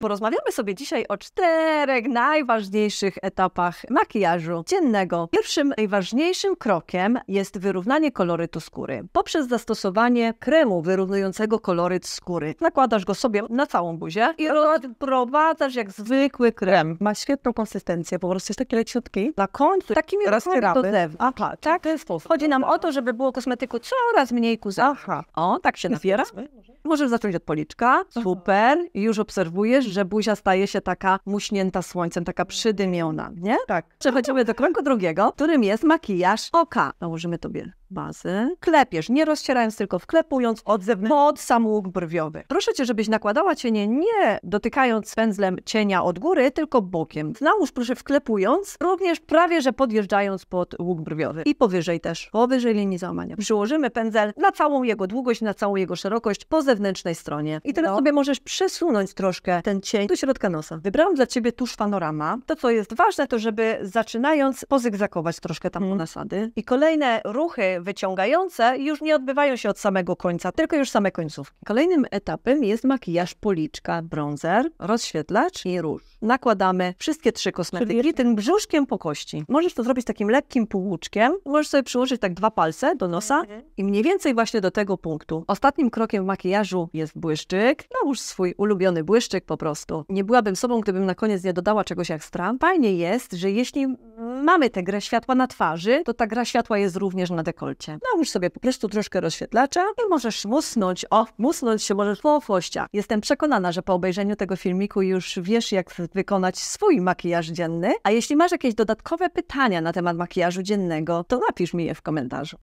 Porozmawiamy sobie dzisiaj o czterech najważniejszych etapach makijażu dziennego. Pierwszym najważniejszym krokiem jest wyrównanie kolorytu skóry poprzez zastosowanie kremu wyrównującego koloryt skóry. Nakładasz go sobie na całą buzię i rozprowadzasz jak zwykły krem. Ma świetną konsystencję, po prostu jest taki leciutki. Na końcu takimi rozcieramy do zewnątrz. Aha, tak? W ten sposób. Chodzi nam o to, żeby było kosmetyku coraz mniej kuza. Aha. O, tak się nabiera. Może? Możesz zacząć od policzka. Super. I już obserwujesz, że buzia staje się taka muśnięta słońcem, taka przydymiona, nie? Tak. Przechodzimy do kręgu drugiego, którym jest makijaż oka. Nałożymy tobie bazy klepiesz, nie rozcierając, tylko wklepując od zewnątrz pod no, sam łuk brwiowy. Proszę cię, żebyś nakładała cienie nie dotykając pędzlem cienia od góry, tylko bokiem. Nałóż proszę wklepując, również prawie, że podjeżdżając pod łuk brwiowy i powyżej też, powyżej linii załamania. Przyłożymy pędzel na całą jego długość, na całą jego szerokość po zewnętrznej stronie. I teraz no. sobie możesz przesunąć troszkę ten cień do środka nosa. Wybrałam dla ciebie tuż panorama. To, co jest ważne, to żeby zaczynając pozygzakować troszkę tam hmm. nasady i kolejne ruchy wyciągające już nie odbywają się od samego końca, tylko już same końcówki. Kolejnym etapem jest makijaż policzka, bronzer, rozświetlacz i róż. Nakładamy wszystkie trzy kosmetyki Czyli... tym brzuszkiem po kości. Możesz to zrobić takim lekkim półłuczkiem. Możesz sobie przyłożyć tak dwa palce do nosa mhm. i mniej więcej właśnie do tego punktu. Ostatnim krokiem w makijażu jest błyszczyk. Nałóż swój ulubiony błyszczyk po prostu. Nie byłabym sobą, gdybym na koniec nie dodała czegoś ekstra. Fajnie jest, że jeśli mamy tę grę światła na twarzy, to ta gra światła jest również na dekolcie wolcie. Nałóż sobie po prostu troszkę rozświetlacza i możesz musnąć, o, musnąć się możesz po włościach. Jestem przekonana, że po obejrzeniu tego filmiku już wiesz, jak wykonać swój makijaż dzienny, a jeśli masz jakieś dodatkowe pytania na temat makijażu dziennego, to napisz mi je w komentarzu.